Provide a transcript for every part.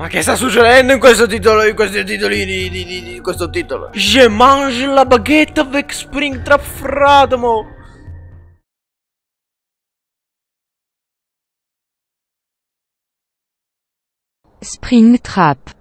Ma che sta succedendo in questo titolo, in questi titolini, di, di, di, in questo titolo? Je mange la baguette avec spring trap fratamo! Spring trap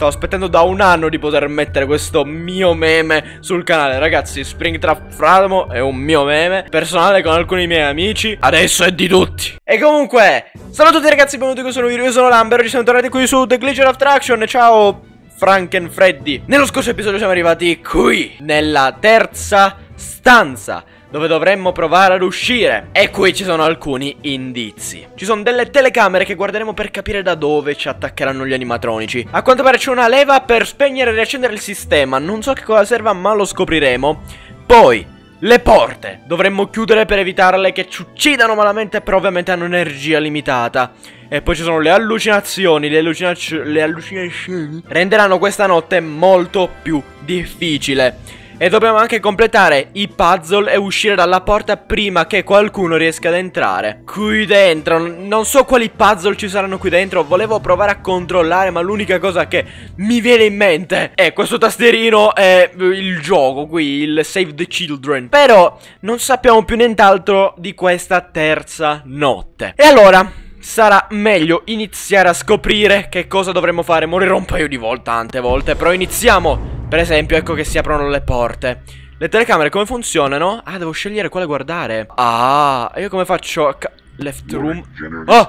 Sto aspettando da un anno di poter mettere questo mio meme sul canale Ragazzi, Springtrap Framo è un mio meme personale con alcuni miei amici Adesso è di tutti E comunque, salve a tutti ragazzi, benvenuti in questo nuovo video Io sono Lambert, ci siamo tornati qui su The Glitcher of Traction Ciao Franken Freddy Nello scorso episodio siamo arrivati qui Nella terza stanza dove dovremmo provare ad uscire. E qui ci sono alcuni indizi. Ci sono delle telecamere che guarderemo per capire da dove ci attaccheranno gli animatronici. A quanto pare c'è una leva per spegnere e riaccendere il sistema, non so che cosa serva ma lo scopriremo. Poi... Le porte! Dovremmo chiudere per evitarle che ci uccidano malamente però ovviamente hanno energia limitata. E poi ci sono le allucinazioni, le, allucina le allucinazioni renderanno questa notte molto più difficile. E dobbiamo anche completare i puzzle e uscire dalla porta prima che qualcuno riesca ad entrare Qui dentro, non so quali puzzle ci saranno qui dentro Volevo provare a controllare ma l'unica cosa che mi viene in mente È questo tastierino è eh, il gioco qui, il Save the Children Però non sappiamo più nient'altro di questa terza notte E allora sarà meglio iniziare a scoprire che cosa dovremmo fare. Morirò un paio di volte, tante volte, però iniziamo. Per esempio, ecco che si aprono le porte. Le telecamere come funzionano? Ah, devo scegliere quale guardare. Ah, io come faccio? Left room. Oh!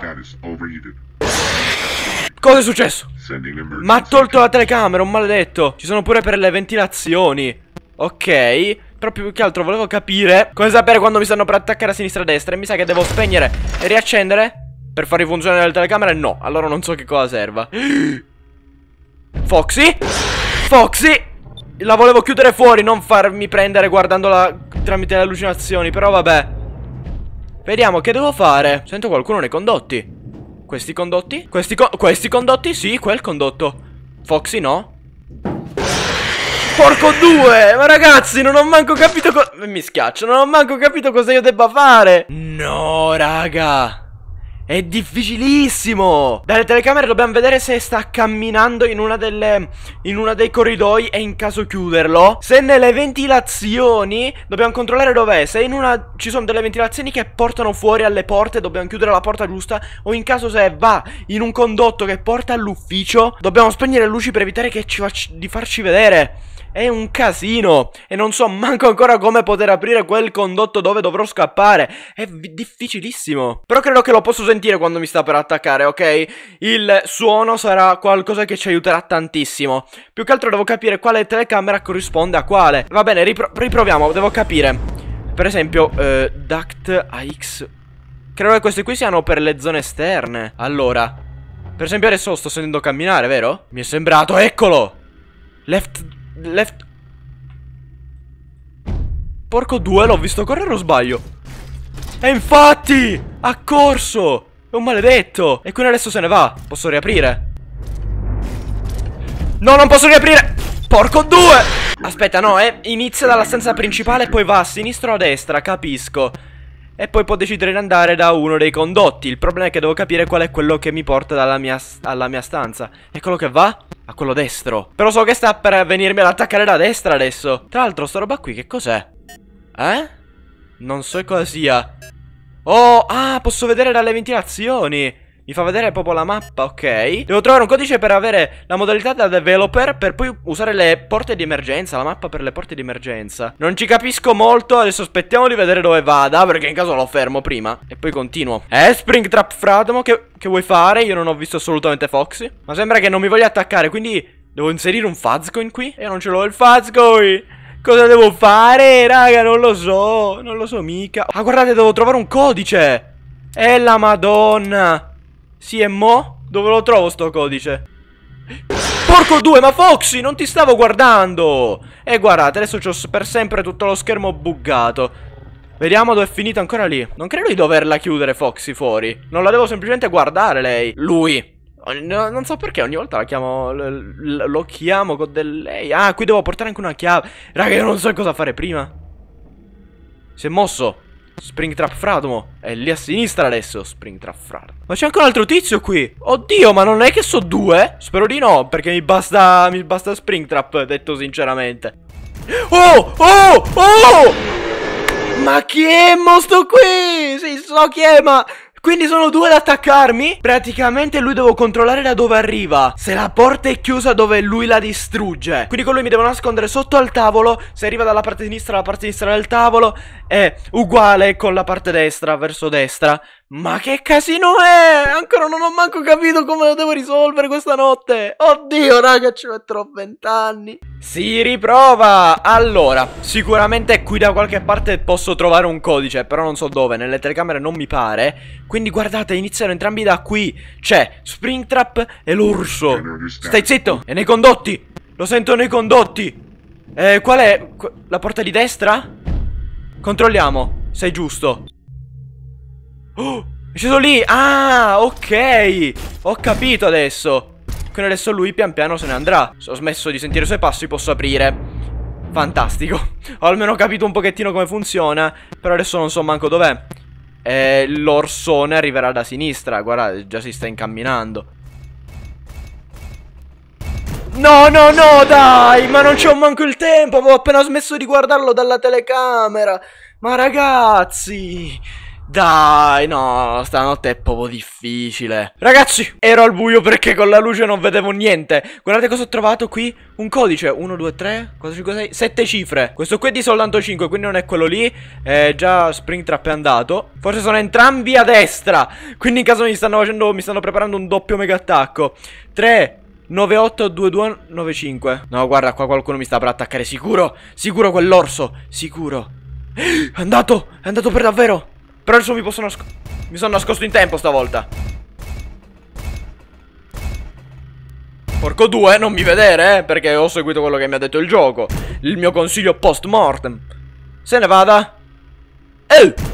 Cosa è successo? Ma ha tolto la telecamera, un maledetto. Ci sono pure per le ventilazioni. Ok. Però più che altro volevo capire come sapere quando mi stanno per attaccare a sinistra e a destra. E mi sa che devo spegnere e riaccendere. Per far rifunzionare la telecamera? No, allora non so che cosa serva. Foxy? Foxy? La volevo chiudere fuori, non farmi prendere guardandola tramite le allucinazioni, però vabbè. Vediamo, che devo fare? Sento qualcuno nei condotti. Questi condotti? Questi, co questi condotti? Sì, quel condotto. Foxy no. Porco due! Ma ragazzi, non ho manco capito cosa... Mi schiaccio, non ho manco capito cosa io debba fare. No, raga. È difficilissimo! Dalle telecamere dobbiamo vedere se sta camminando in una delle... in una dei corridoi e in caso chiuderlo. Se nelle ventilazioni dobbiamo controllare dov'è. Se in una... ci sono delle ventilazioni che portano fuori alle porte, dobbiamo chiudere la porta giusta. O in caso se va in un condotto che porta all'ufficio, dobbiamo spegnere le luci per evitare che ci facci... di farci vedere. È un casino e non so manco ancora come poter aprire quel condotto dove dovrò scappare. È difficilissimo. Però credo che lo posso sentire quando mi sta per attaccare, ok? Il suono sarà qualcosa che ci aiuterà tantissimo. Più che altro devo capire quale telecamera corrisponde a quale. Va bene, ripro riproviamo, devo capire. Per esempio, eh, Duct AX. Credo che queste qui siano per le zone esterne. Allora, per esempio adesso sto sentendo camminare, vero? Mi è sembrato, eccolo! Left Left Porco due l'ho visto correre o sbaglio? E infatti Ha corso È un maledetto E quindi adesso se ne va Posso riaprire? No non posso riaprire Porco due Aspetta no eh Inizia dalla stanza principale e poi va a sinistra o a destra Capisco e poi può decidere di andare da uno dei condotti. Il problema è che devo capire qual è quello che mi porta mia alla mia stanza. Eccolo che va? A quello destro. Però so che sta per venirmi ad attaccare da destra adesso. Tra l'altro, sta roba qui che cos'è? Eh? Non so cosa sia. Oh, ah, posso vedere dalle ventilazioni. Mi fa vedere proprio la mappa, ok Devo trovare un codice per avere la modalità da developer Per poi usare le porte di emergenza La mappa per le porte di emergenza Non ci capisco molto Adesso aspettiamo di vedere dove vada Perché in caso lo fermo prima E poi continuo Eh, Springtrap Fratmo che, che vuoi fare? Io non ho visto assolutamente Foxy Ma sembra che non mi voglia attaccare Quindi devo inserire un Fazcoin qui? E non ce l'ho il Fazcoin Cosa devo fare? Raga, non lo so Non lo so mica Ah, guardate, devo trovare un codice E la madonna sì, e mo? Dove lo trovo sto codice? Porco due, ma Foxy, non ti stavo guardando! E guardate, adesso ho per sempre tutto lo schermo buggato. Vediamo dove è finita ancora lì. Non credo di doverla chiudere Foxy fuori. Non la devo semplicemente guardare lei. Lui. Non so perché ogni volta la chiamo. Lo chiamo con del lei. Ah, qui devo portare anche una chiave. Raga, io non so cosa fare prima. Si è mosso. Springtrap Fradomo è lì a sinistra adesso Springtrap Fradomo Ma c'è anche un altro tizio qui Oddio ma non è che so due? Spero di no perché mi basta, mi basta Springtrap detto sinceramente Oh oh oh Ma chi è sto qui? Sì so chi è ma quindi sono due ad attaccarmi? Praticamente lui devo controllare da dove arriva Se la porta è chiusa dove lui la distrugge Quindi con lui mi devo nascondere sotto al tavolo Se arriva dalla parte sinistra dalla parte sinistra del tavolo è uguale con la parte destra verso destra. Ma che casino è? Ancora non ho manco capito come lo devo risolvere questa notte. Oddio, raga, ci metterò vent'anni. Si riprova! Allora, sicuramente qui da qualche parte posso trovare un codice, però non so dove, nelle telecamere non mi pare. Quindi guardate, iniziano entrambi da qui. C'è Springtrap e l'orso. Stai zitto! E nei condotti! Lo sento nei condotti! Eh, qual è? La porta di destra? Controlliamo. Sei giusto. Oh, è sceso lì. Ah, ok. Ho capito adesso. Quindi adesso lui pian piano se ne andrà. Se ho smesso di sentire i suoi passi, posso aprire. Fantastico. Ho almeno capito un pochettino come funziona. Però adesso non so manco dov'è. E eh, l'orsone arriverà da sinistra. Guarda, già si sta incamminando. No, no, no, dai, ma non c'ho manco il tempo, avevo appena smesso di guardarlo dalla telecamera. Ma ragazzi... Dai, no, stanotte è proprio difficile. Ragazzi, ero al buio perché con la luce non vedevo niente. Guardate cosa ho trovato qui. Un codice. 1, 2, 3, 4, 5, 6, 7 cifre. Questo qui è di soltanto 5, quindi non è quello lì. Eh, già Springtrap è andato. Forse sono entrambi a destra. Quindi in caso mi stanno facendo, mi stanno preparando un doppio mega attacco. 3, 982295 No guarda qua qualcuno mi sta per attaccare Sicuro Sicuro quell'orso Sicuro È andato È andato per davvero Però adesso mi posso nascondere Mi sono nascosto in tempo stavolta Porco due Non mi vedere eh Perché ho seguito quello che mi ha detto il gioco Il mio consiglio post mortem Se ne vada Ehi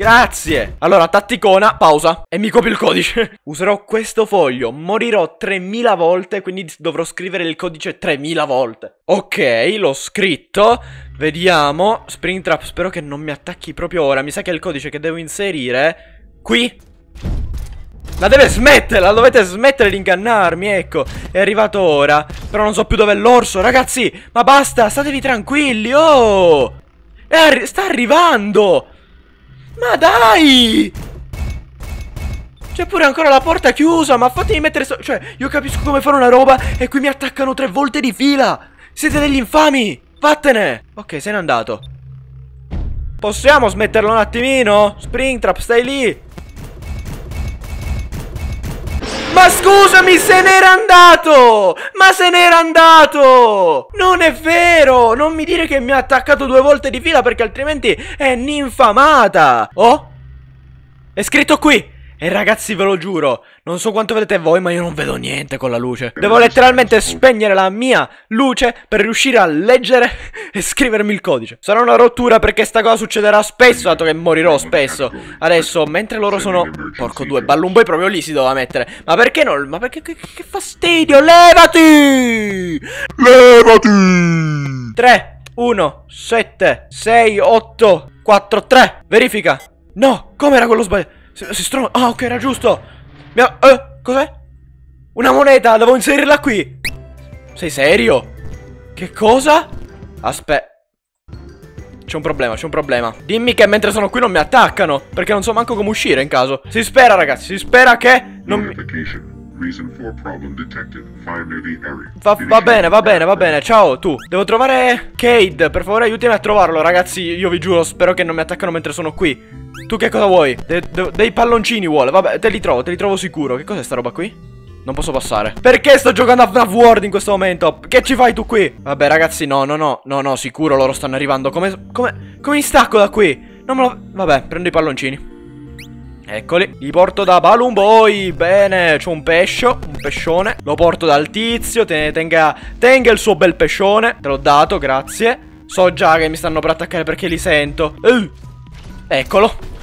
Grazie. Allora, tatticona, pausa. E mi copio il codice. Userò questo foglio. Morirò 3000 volte, quindi dovrò scrivere il codice 3000 volte. Ok, l'ho scritto. Vediamo. Springtrap, spero che non mi attacchi proprio ora. Mi sa che è il codice che devo inserire. Qui. La deve smetterla, dovete smettere di ingannarmi, ecco È arrivato ora Però non so più dov'è l'orso, ragazzi Ma basta, statevi tranquilli, oh arri Sta arrivando ma dai! C'è pure ancora la porta chiusa, ma fatemi mettere... So cioè, io capisco come fare una roba e qui mi attaccano tre volte di fila! Siete degli infami! Vattene! Ok, se n'è andato. Possiamo smetterlo un attimino? Springtrap, stai lì! Ma scusami, se n'era andato! Ma se n'era andato! Non è vero! Non mi dire che mi ha attaccato due volte di fila perché altrimenti è ninfamata! Oh? È scritto qui! E ragazzi ve lo giuro, non so quanto vedete voi ma io non vedo niente con la luce. Devo letteralmente spegnere la mia luce per riuscire a leggere e scrivermi il codice. Sarà una rottura perché sta cosa succederà spesso, dato che morirò spesso. Adesso, mentre loro sono... Porco due, Balloon Boy proprio lì si doveva mettere. Ma perché non... Ma perché... Che, che fastidio, levati! Levati! 3, 1, 7, 6, 8, 4, 3. Verifica. No, com'era quello sbagliato si stronca. Ah, ok, era giusto. Mi ha... Eh, cos'è? Una moneta, devo inserirla qui. Sei serio? Che cosa? Aspetta. C'è un problema, c'è un problema. Dimmi che mentre sono qui non mi attaccano. Perché non so manco come uscire in caso. Si spera, ragazzi, si spera che. Non mi. Va, va bene, va bene, va bene. Ciao, tu. Devo trovare Cade. Per favore, aiutami a trovarlo, ragazzi. Io vi giuro, spero che non mi attaccano mentre sono qui. Tu che cosa vuoi? De de dei palloncini vuole. Vabbè, te li trovo, te li trovo sicuro. Che cos'è sta roba qui? Non posso passare Perché sto giocando a FNAF World in questo momento? Che ci fai tu qui? Vabbè ragazzi no no no No no sicuro loro stanno arrivando Come Come Come mi stacco da qui? Non me lo Vabbè prendo i palloncini Eccoli. Li porto da Balloon Boy. Bene, c'ho un pescio, un pescione. Lo porto dal tizio, te tenga, tenga il suo bel pescione. Te l'ho dato, grazie. So già che mi stanno per attaccare perché li sento. Uh. Eccolo.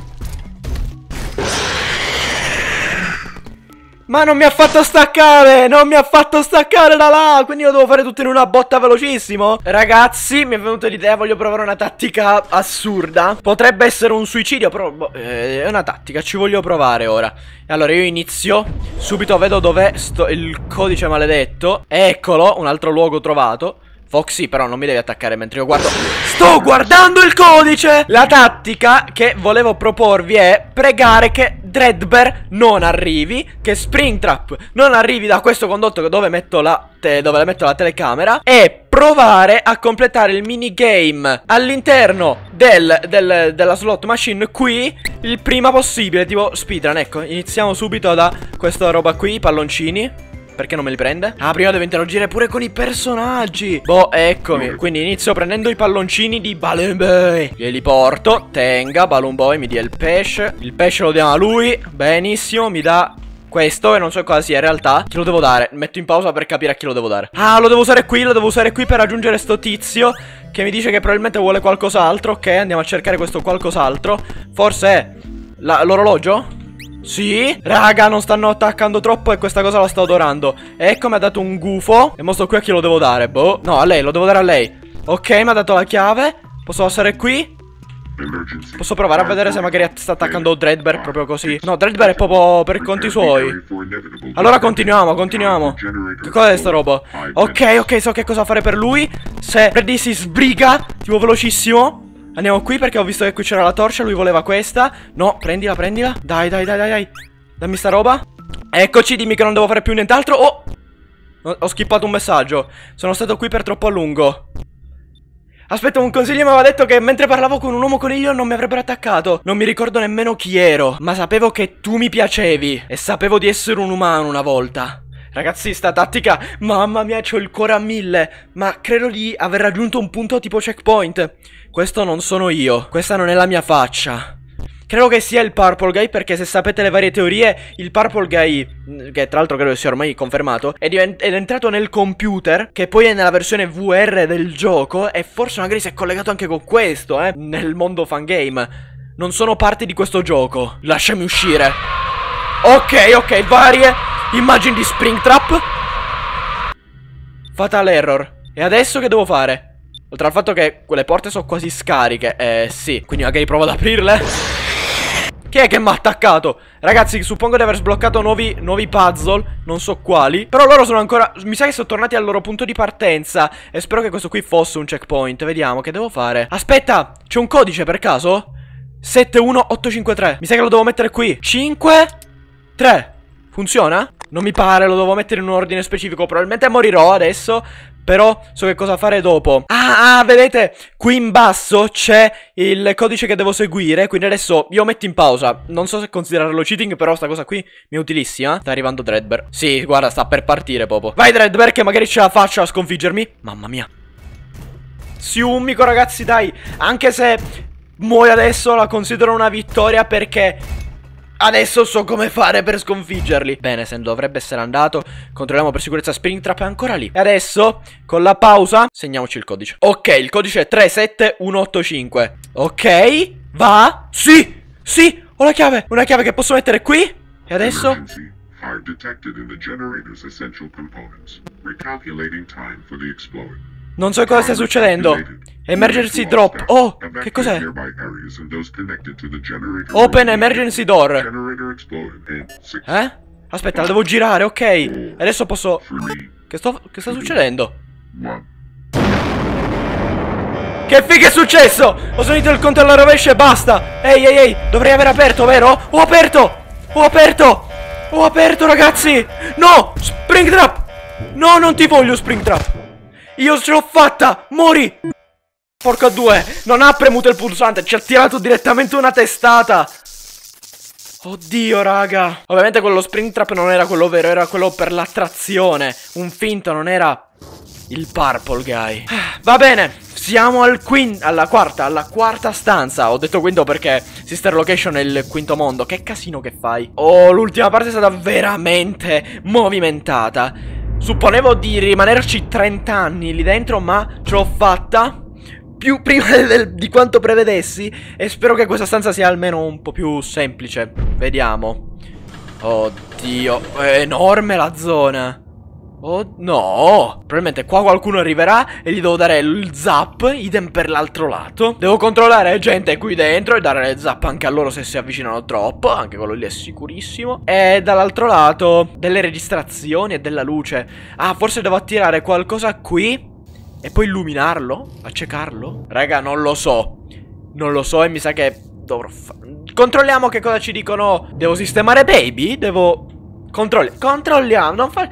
Ma non mi ha fatto staccare, non mi ha fatto staccare da là, quindi lo devo fare tutto in una botta velocissimo Ragazzi, mi è venuta l'idea, voglio provare una tattica assurda Potrebbe essere un suicidio, però boh, eh, è una tattica, ci voglio provare ora Allora, io inizio, subito vedo dov'è il codice maledetto Eccolo, un altro luogo trovato Foxy però non mi devi attaccare mentre io guardo Sto guardando il codice La tattica che volevo proporvi è Pregare che Dreadbear non arrivi Che Springtrap non arrivi da questo condotto dove metto la, te dove metto la telecamera E provare a completare il minigame all'interno del, del, della slot machine qui il prima possibile, tipo speedrun, ecco, iniziamo subito da questa roba qui, i palloncini perché non me li prende? Ah, prima devo interagire pure con i personaggi. Boh, eccomi. Mm. Quindi inizio prendendo i palloncini di Balloon Boy. Glieli porto. Tenga, Balloon Boy mi dia il pesce. Il pesce lo diamo a lui. Benissimo, mi dà questo e non so quasi in realtà Chi lo devo dare? Metto in pausa per capire a chi lo devo dare Ah lo devo usare qui, lo devo usare qui per raggiungere sto tizio Che mi dice che probabilmente vuole qualcos'altro Ok andiamo a cercare questo qualcos'altro Forse è l'orologio? Sì? Raga, non stanno attaccando troppo e questa cosa la sto adorando. Ecco, mi ha dato un gufo. E mostro qui a chi lo devo dare, boh. No, a lei, lo devo dare a lei. Ok, mi ha dato la chiave. Posso passare qui? Posso provare a vedere se magari sta attaccando Dreadbear proprio così. No, Dreadbear è proprio per conti suoi. Allora continuiamo, continuiamo. Che cos'è sta roba? Ok, ok, so che cosa fare per lui. Se Freddy si sbriga, tipo velocissimo. Andiamo qui perché ho visto che qui c'era la torcia, lui voleva questa. No, prendila, prendila. Dai, dai, dai, dai, dai. Dammi sta roba. Eccoci, dimmi che non devo fare più nient'altro. Oh! Ho skippato un messaggio. Sono stato qui per troppo a lungo. Aspetta, un consiglio mi aveva detto che mentre parlavo con un uomo coniglio non mi avrebbero attaccato. Non mi ricordo nemmeno chi ero, ma sapevo che tu mi piacevi. E sapevo di essere un umano una volta. Ragazzi, sta tattica, mamma mia, c'ho il cuore a mille, ma credo di aver raggiunto un punto tipo checkpoint. Questo non sono io, questa non è la mia faccia. Credo che sia il Purple Guy perché se sapete le varie teorie, il Purple Guy, mm, che tra l'altro credo sia ormai confermato, è, è, entrato nel computer, che poi è nella versione VR del gioco, e forse magari si è collegato anche con questo, eh, nel mondo fangame. Non sono parte di questo gioco, lasciami uscire. Ok, ok, varie... Immagine di Springtrap. Fatal error. E adesso che devo fare? Oltre al fatto che quelle porte sono quasi scariche. Eh, sì. Quindi magari provo ad aprirle. Chi è che mi ha attaccato? Ragazzi, suppongo di aver sbloccato nuovi, nuovi puzzle, non so quali. Però loro sono ancora... Mi sa che sono tornati al loro punto di partenza. E spero che questo qui fosse un checkpoint. Vediamo, che devo fare? Aspetta, c'è un codice per caso? 71853. Mi sa che lo devo mettere qui. 5... 3. Funziona? Non mi pare, lo devo mettere in un ordine specifico. Probabilmente morirò adesso. Però so che cosa fare dopo. Ah, ah vedete? Qui in basso c'è il codice che devo seguire. Quindi adesso io metto in pausa. Non so se considerarlo cheating, però sta cosa qui mi è utilissima. Sta arrivando Dreadbear. Sì, guarda, sta per partire Popo. Vai Dreadbear che magari ce la faccio a sconfiggermi. Mamma mia. Siumico ragazzi, dai. Anche se muoio adesso la considero una vittoria perché Adesso so come fare per sconfiggerli. Bene, se dovrebbe essere andato. Controlliamo per sicurezza Springtrap è ancora lì. E adesso, con la pausa, segniamoci il codice. Ok, il codice è 37185. Ok, va. Sì, sì, ho la chiave. Una chiave che posso mettere qui. E adesso... Are detected in the generator's essential components, recalculating time for the explosion. Non so cosa sta succedendo. Emergency drop. Oh, che cos'è? Open emergency door. Eh? Aspetta, la devo girare, ok. Adesso posso... Che, sto... che sta succedendo? Che figa è successo? Ho sentito il conto alla rovescia e basta. Ehi, ehi, ehi, dovrei aver aperto, vero? Ho aperto! Ho aperto! Ho aperto, ragazzi! No! Springtrap! No, non ti voglio, Springtrap! Io ce l'ho fatta! Mori! Porca due! Non ha premuto il pulsante, ci ha tirato direttamente una testata! Oddio, raga. Ovviamente quello spring trap non era quello vero, era quello per l'attrazione. Un finto, non era il purple guy. Va bene. Siamo al quinto, alla quarta, alla quarta stanza. Ho detto quinto perché Sister Location è il quinto mondo. Che casino che fai. Oh, l'ultima parte è stata veramente movimentata. Supponevo di rimanerci 30 anni lì dentro, ma ce l'ho fatta più prima del, di quanto prevedessi e spero che questa stanza sia almeno un po' più semplice. Vediamo. Oddio, è enorme la zona. Oh no! Probabilmente qua qualcuno arriverà e gli devo dare il zap, idem per l'altro lato. Devo controllare gente qui dentro e dare le zap anche a loro se si avvicinano troppo, anche quello lì è sicurissimo. E dall'altro lato delle registrazioni e della luce. Ah, forse devo attirare qualcosa qui e poi illuminarlo, accecarlo. Raga, non lo so. Non lo so e mi sa che dovrò fare... Controlliamo che cosa ci dicono. Devo sistemare baby? Devo... Controlli... Controlliamo, non fa...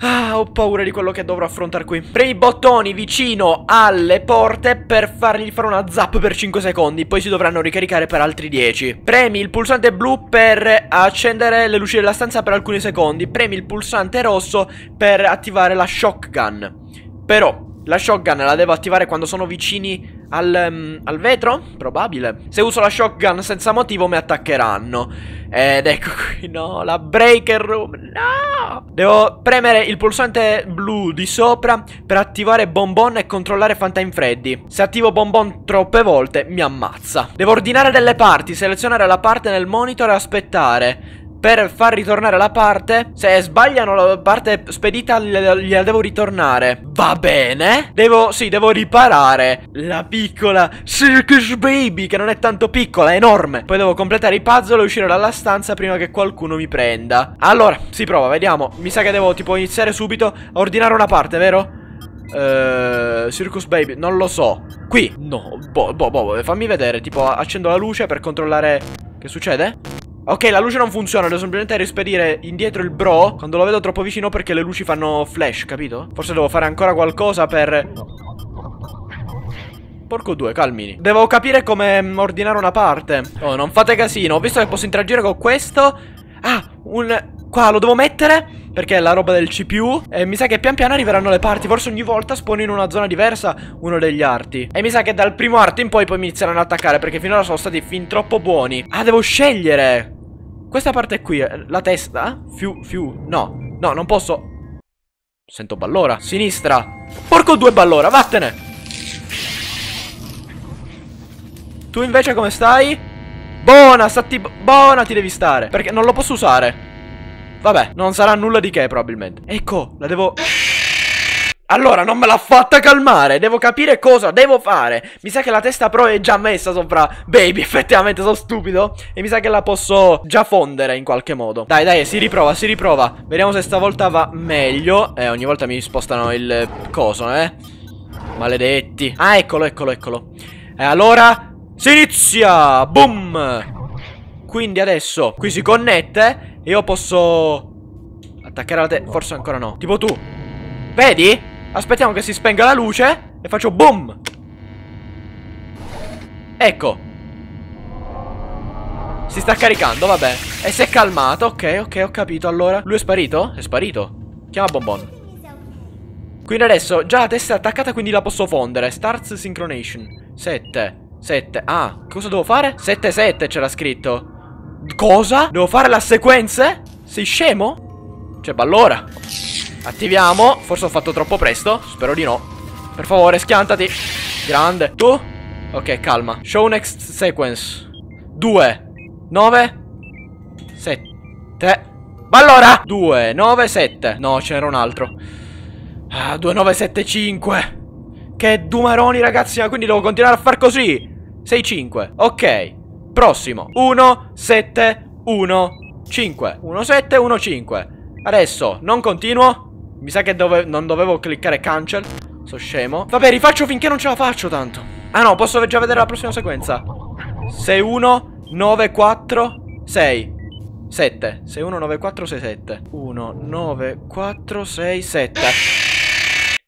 Ah, ho paura di quello che dovrò affrontare qui. Premi i bottoni vicino alle porte per fargli fare una zap per 5 secondi, poi si dovranno ricaricare per altri 10. Premi il pulsante blu per accendere le luci della stanza per alcuni secondi, premi il pulsante rosso per attivare la shotgun. Però, la shotgun la devo attivare quando sono vicini al, um, al, vetro? Probabile. Se uso la shotgun senza motivo mi attaccheranno. Ed ecco qui, no, la breaker room, no! Devo premere il pulsante blu di sopra per attivare bonbon e controllare Fantain Freddy. Se attivo bonbon troppe volte mi ammazza. Devo ordinare delle parti, selezionare la parte nel monitor e aspettare per far ritornare la parte Se sbagliano la parte spedita gliela devo ritornare Va bene Devo, sì, devo riparare La piccola Circus Baby Che non è tanto piccola, è enorme Poi devo completare i puzzle e uscire dalla stanza prima che qualcuno mi prenda Allora, si prova, vediamo Mi sa che devo tipo iniziare subito a ordinare una parte, vero? Uh, Circus Baby, non lo so Qui, no, boh, boh, boh, fammi vedere Tipo accendo la luce per controllare Che succede? Ok, la luce non funziona, devo semplicemente rispedire indietro il bro quando lo vedo troppo vicino perché le luci fanno flash, capito? Forse devo fare ancora qualcosa per... Porco due, calmini. Devo capire come mm, ordinare una parte. Oh, non fate casino. Ho visto che posso interagire con questo. Ah, un... Qua lo devo mettere perché è la roba del CPU e mi sa che pian piano arriveranno le parti, forse ogni volta spawno in una zona diversa uno degli arti. E mi sa che dal primo arti in poi poi mi inizieranno ad attaccare perché finora sono stati fin troppo buoni. Ah, devo scegliere! Questa parte qui, eh, la testa? Fiu, fiu, no, no, non posso Sento ballora, sinistra Porco due ballora, vattene Tu invece come stai? Buona, stati buona ti devi stare Perché non lo posso usare Vabbè, non sarà nulla di che probabilmente Ecco, la devo... Allora, non me l'ha fatta calmare. Devo capire cosa devo fare. Mi sa che la testa pro è già messa sopra Baby. Effettivamente sono stupido. E mi sa che la posso già fondere in qualche modo. Dai, dai, si riprova, si riprova. Vediamo se stavolta va meglio. Eh, ogni volta mi spostano il coso, eh. Maledetti. Ah, eccolo, eccolo, eccolo. E eh, allora... Si inizia! Boom! Quindi adesso qui si connette e io posso... Attaccare la testa. Forse ancora no. Tipo tu. Vedi? Aspettiamo che si spenga la luce e faccio boom! Ecco. Si sta caricando, vabbè. E si è calmato, ok, ok, ho capito allora. Lui è sparito? È sparito. Chiama Bonbon. Quindi adesso, già la testa è attaccata, quindi la posso fondere. Starts synchronization 7. 7. Ah, cosa devo fare? 7, 7 c'era scritto. Cosa? Devo fare la sequenza? Sei scemo? Cioè, ballora Attiviamo. Forse ho fatto troppo presto. Spero di no. Per favore, schiantati. Grande. Tu? Ok, calma. Show next sequence. 2, 9, 7. Ma allora! 2, 9, 7. No, c'era un altro. Ah, 2, 9, 7, 5. Che dumaroni, ragazzi. Ma ah, quindi devo continuare a far così. 6, 5. Ok. Prossimo. 1, 7, 1, 5. 1, 7, 1, 5. Adesso, non continuo. Mi sa che dove non dovevo cliccare cancel. So scemo. Vabbè, rifaccio finché non ce la faccio tanto. Ah no, posso già vedere la prossima sequenza. 6, 1, 9, 4, 6. 7 6 1 9 4 6 7 1 9 4 6 7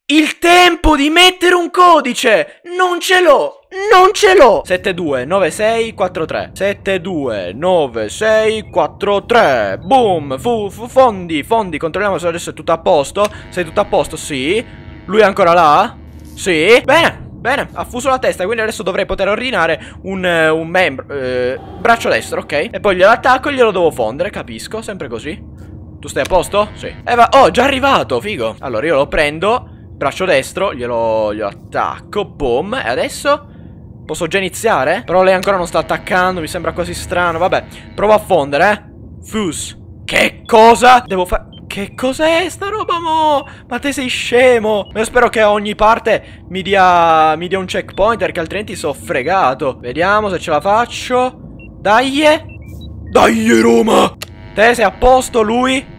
Il tempo di mettere un codice! Non ce l'ho! non ce l'ho 729643 729643 Boom fu, fu, Fondi Fondi controlliamo se adesso è tutto a posto Sei tutto a posto sì Lui è ancora là Sì Bene Bene, ha fuso la testa, quindi adesso dovrei poter ordinare un, eh, un membro, eh, braccio destro, ok? E poi glielo attacco e glielo devo fondere, capisco, sempre così. Tu stai a posto? Sì. E eh, va, oh, già arrivato, figo. Allora io lo prendo, braccio destro, glielo, glielo attacco, boom, e adesso... Posso già iniziare? Però lei ancora non sta attaccando, mi sembra quasi strano. Vabbè, provo a fondere, eh. Fuse. Che cosa? Devo fare... Che cos'è sta roba mo? Ma te sei scemo! Io spero che ogni parte mi dia, mi dia un checkpoint perché altrimenti so fregato. Vediamo se ce la faccio. Dai! Eh. Dai Roma! Te sei a posto, lui?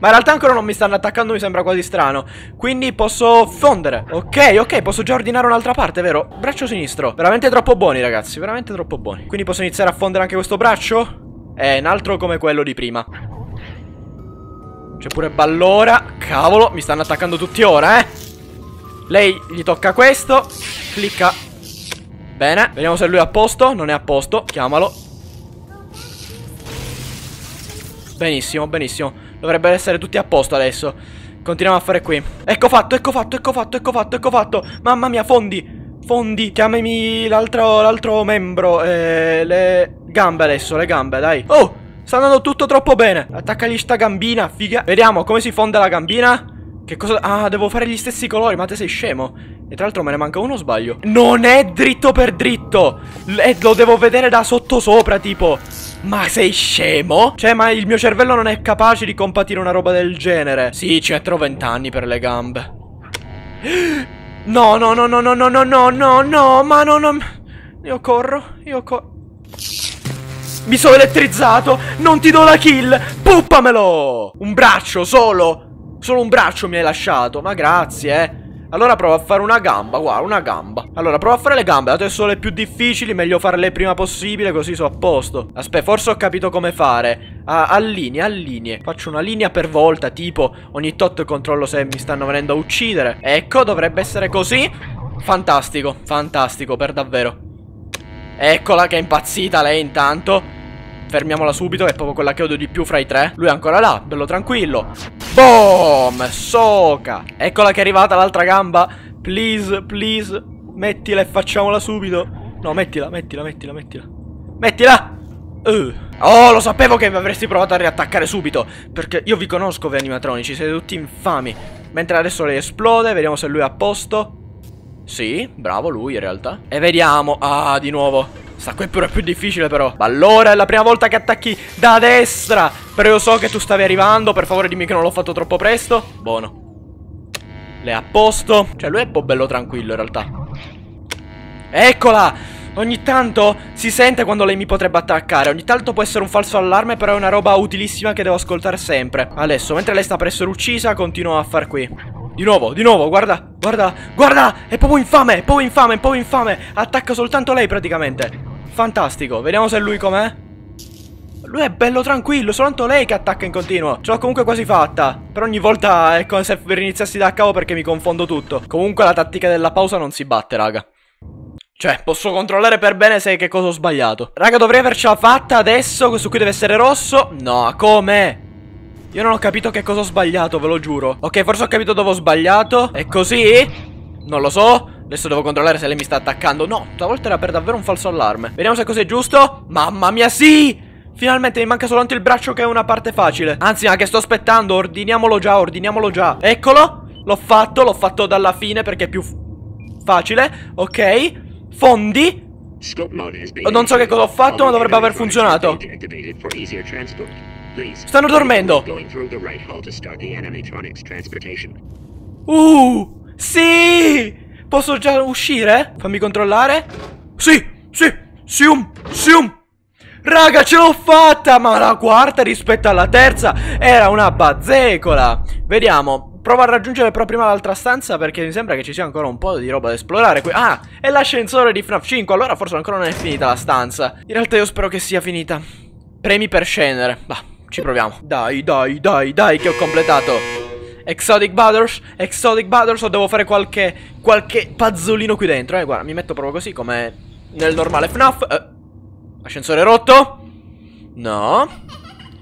Ma in realtà ancora non mi stanno attaccando, mi sembra quasi strano. Quindi posso fondere. Ok, ok, posso già ordinare un'altra parte, vero? Braccio sinistro. Veramente troppo buoni, ragazzi, veramente troppo buoni. Quindi posso iniziare a fondere anche questo braccio? Eh, è un altro come quello di prima. C'è pure Ballora. Cavolo, mi stanno attaccando tutti ora, eh. Lei gli tocca questo. Clicca. Bene, vediamo se lui è a posto. Non è a posto, chiamalo. Benissimo, benissimo. Dovrebbero essere tutti a posto adesso. Continuiamo a fare qui. Ecco fatto, ecco fatto, ecco fatto, ecco fatto, ecco fatto. Mamma mia, fondi. Fondi, chiamami l'altro membro. Eh, le gambe adesso, le gambe, dai. Oh, sta andando tutto troppo bene. Attaccagli sta gambina, figa. Vediamo come si fonde la gambina. Che cosa? Ah, devo fare gli stessi colori, ma te sei scemo. E tra l'altro me ne manca uno sbaglio. Non è dritto per dritto. E eh, lo devo vedere da sotto sopra, tipo. Ma sei scemo? Cioè, ma il mio cervello non è capace di compatire una roba del genere. Sì, ci metterò vent'anni per le gambe. No, no, no, no, no, no, no, no, no, no, ma no, no. Io corro, io corro. Mi sono elettrizzato, non ti do la kill, puppamelo! Un braccio solo, Solo un braccio mi hai lasciato, ma grazie, eh. Allora provo a fare una gamba, guarda, una gamba. Allora, provo a fare le gambe, adesso sono le più difficili, meglio farle prima possibile, così sono a posto. Aspetta, forse ho capito come fare. Ah, allinea, linee, Faccio una linea per volta, tipo, ogni tot controllo se mi stanno venendo a uccidere. Ecco, dovrebbe essere così. Fantastico, fantastico, per davvero. Eccola che è impazzita lei intanto fermiamola subito, è proprio quella che odio di più fra i tre. Lui è ancora là, bello tranquillo. Boom, soca. Eccola che è arrivata l'altra gamba. Please, please, mettila e facciamola subito. No, mettila, mettila, mettila, mettila. Mettila! Uh. Oh, lo sapevo che mi avresti provato a riattaccare subito. Perché io vi conosco, voi animatronici, siete tutti infami. Mentre adesso lei esplode, vediamo se lui è a posto. Sì, bravo lui in realtà. E vediamo. Ah, di nuovo. Sta qui pure più difficile però Ma allora è la prima volta che attacchi da destra Però io so che tu stavi arrivando Per favore dimmi che non l'ho fatto troppo presto Buono Le a posto Cioè lui è un po' bello tranquillo in realtà Eccola Ogni tanto si sente quando lei mi potrebbe attaccare Ogni tanto può essere un falso allarme Però è una roba utilissima che devo ascoltare sempre Adesso mentre lei sta per essere uccisa Continuo a far qui Di nuovo, di nuovo, guarda, guarda, guarda È proprio infame, è proprio infame, è proprio infame Attacca soltanto lei praticamente Fantastico, vediamo se lui com'è. Lui è bello tranquillo, soltanto lei che attacca in continuo. Ce l'ho comunque quasi fatta. Però ogni volta è come se riniziassi da capo perché mi confondo tutto. Comunque la tattica della pausa non si batte, raga. Cioè, posso controllare per bene se che cosa ho sbagliato. Raga, dovrei avercela fatta adesso. Questo qui deve essere rosso. No, come? Io non ho capito che cosa ho sbagliato, ve lo giuro. Ok, forse ho capito dove ho sbagliato. È così? Non lo so. Adesso devo controllare se lei mi sta attaccando. No, stavolta era per davvero un falso allarme. Vediamo se cos'è giusto. Mamma mia, sì! Finalmente mi manca soltanto il braccio che è una parte facile. Anzi, ma che sto aspettando? Ordiniamolo già, ordiniamolo già. Eccolo. L'ho fatto, l'ho fatto dalla fine perché è più facile. Ok. Fondi. Non so che cosa ho fatto, ma dovrebbe aver funzionato. Stanno dormendo. Uh, sì! Posso già uscire? Fammi controllare. Sì, sì, sium, sium. Raga, ce l'ho fatta! Ma la quarta rispetto alla terza era una bazzecola. Vediamo. Provo a raggiungere però prima l'altra stanza perché mi sembra che ci sia ancora un po' di roba da esplorare qui. Ah, è l'ascensore di FNAF 5, allora forse ancora non è finita la stanza. In realtà io spero che sia finita. Premi per scendere. Bah, ci proviamo. Dai, dai, dai, dai, che ho completato. Exotic Butters, Exotic Butters o devo fare qualche, qualche pazzolino qui dentro, eh, guarda, mi metto proprio così come nel normale FNAF. Eh, ascensore rotto? No.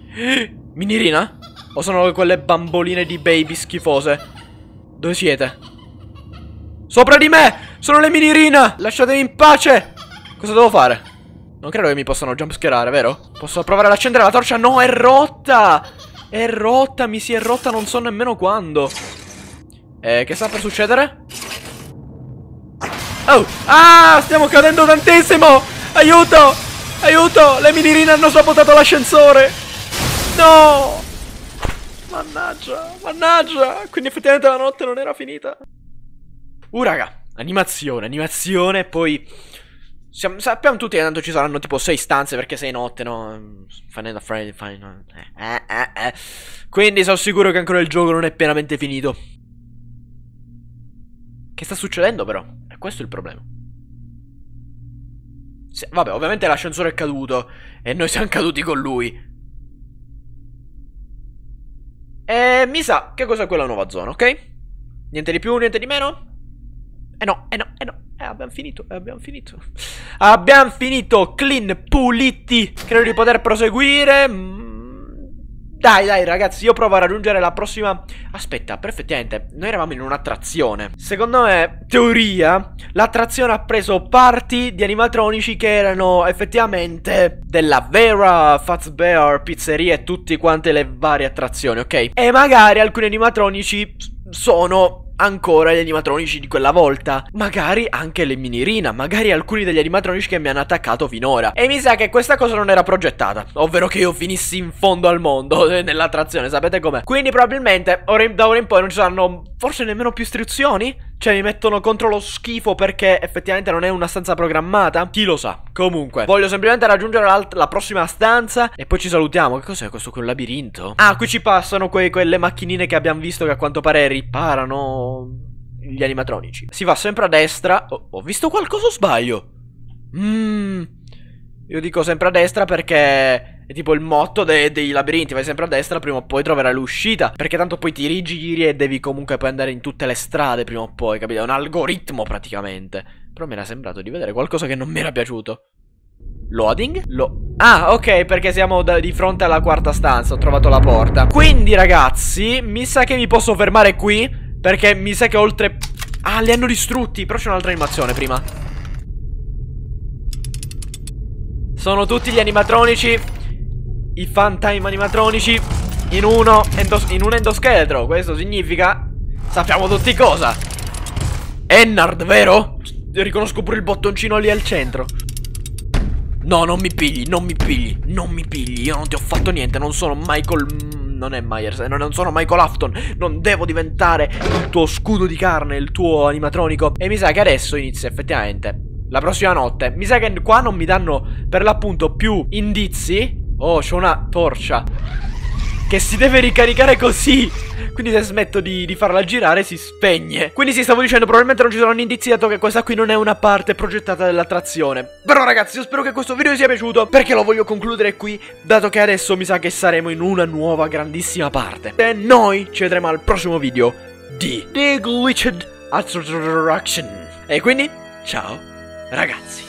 Minirina? O sono quelle bamboline di baby schifose? Dove siete? Sopra di me! Sono le minirina! Lasciatemi in pace! Cosa devo fare? Non credo che mi possano jumpscherare, vero? Posso provare ad accendere la torcia? No, è rotta! È rotta, mi si è rotta non so nemmeno quando. Eh, che sta per succedere? Oh! Ah! Stiamo cadendo tantissimo! Aiuto! Aiuto! Le minirine hanno sabotato l'ascensore! No! Mannaggia! Mannaggia! Quindi effettivamente la notte non era finita. Uh, raga! Animazione, animazione, poi siamo, sappiamo tutti che tanto ci saranno tipo 6 stanze perché sei notte, no? Final Friday, Final... Eh, eh, eh. Quindi sono sicuro che ancora il gioco non è pienamente finito. Che sta succedendo però? È questo il problema. Se, vabbè, ovviamente l'ascensore è caduto e noi siamo caduti con lui. E mi sa che cos'è quella nuova zona, ok? Niente di più, niente di meno? Eh no, eh no, eh no. Eh, abbiamo finito, eh, abbiamo finito. Abbiamo finito, clean, puliti. Credo di poter proseguire. Mm, dai, dai, ragazzi, io provo a raggiungere la prossima... Aspetta, perfettamente, noi eravamo in un'attrazione. Secondo me, teoria, l'attrazione ha preso parti di animatronici che erano effettivamente della vera Fazbear, pizzeria e tutte quante le varie attrazioni, ok? E magari alcuni animatronici sono ancora gli animatronici di quella volta. Magari anche le minirina, magari alcuni degli animatronici che mi hanno attaccato finora. E mi sa che questa cosa non era progettata, ovvero che io finissi in fondo al mondo eh, nell'attrazione, sapete com'è. Quindi probabilmente ora in, da ora in poi non ci saranno forse nemmeno più istruzioni? Cioè mi mettono contro lo schifo perché effettivamente non è una stanza programmata? Chi lo sa? Comunque, voglio semplicemente raggiungere la prossima stanza e poi ci salutiamo. Che cos'è questo qui? Un labirinto? Ah, qui ci passano que quelle macchinine che abbiamo visto che a quanto pare riparano gli animatronici. Si va sempre a destra. Oh, ho visto qualcosa o sbaglio? Mmm... Io dico sempre a destra perché è tipo il motto de dei labirinti, vai sempre a destra, prima o poi troverai l'uscita, perché tanto poi ti rigiri e devi comunque poi andare in tutte le strade prima o poi, capito? È un algoritmo praticamente. Però mi era sembrato di vedere qualcosa che non mi era piaciuto. Loading? Lo ah, ok, perché siamo di fronte alla quarta stanza, ho trovato la porta. Quindi ragazzi, mi sa che mi posso fermare qui, perché mi sa che oltre... Ah, li hanno distrutti, però c'è un'altra animazione prima. Sono tutti gli animatronici I fan time animatronici In uno endos In un endoscheletro Questo significa Sappiamo tutti cosa Ennard, vero? Io riconosco pure il bottoncino lì al centro No, non mi pigli, non mi pigli Non mi pigli, io non ti ho fatto niente Non sono Michael... Non è Myers, eh, non sono Michael Afton Non devo diventare il tuo scudo di carne Il tuo animatronico E mi sa che adesso inizia effettivamente la prossima notte. Mi sa che qua non mi danno per l'appunto più indizi. Oh, c'è una torcia. Che si deve ricaricare così. Quindi se smetto di, di, farla girare si spegne. Quindi sì, stavo dicendo, probabilmente non ci saranno indizi dato che questa qui non è una parte progettata dell'attrazione. Però ragazzi, io spero che questo video vi sia piaciuto perché lo voglio concludere qui, dato che adesso mi sa che saremo in una nuova grandissima parte. E noi ci vedremo al prossimo video di The Glitched Attraction. E quindi, ciao! Ragazzi,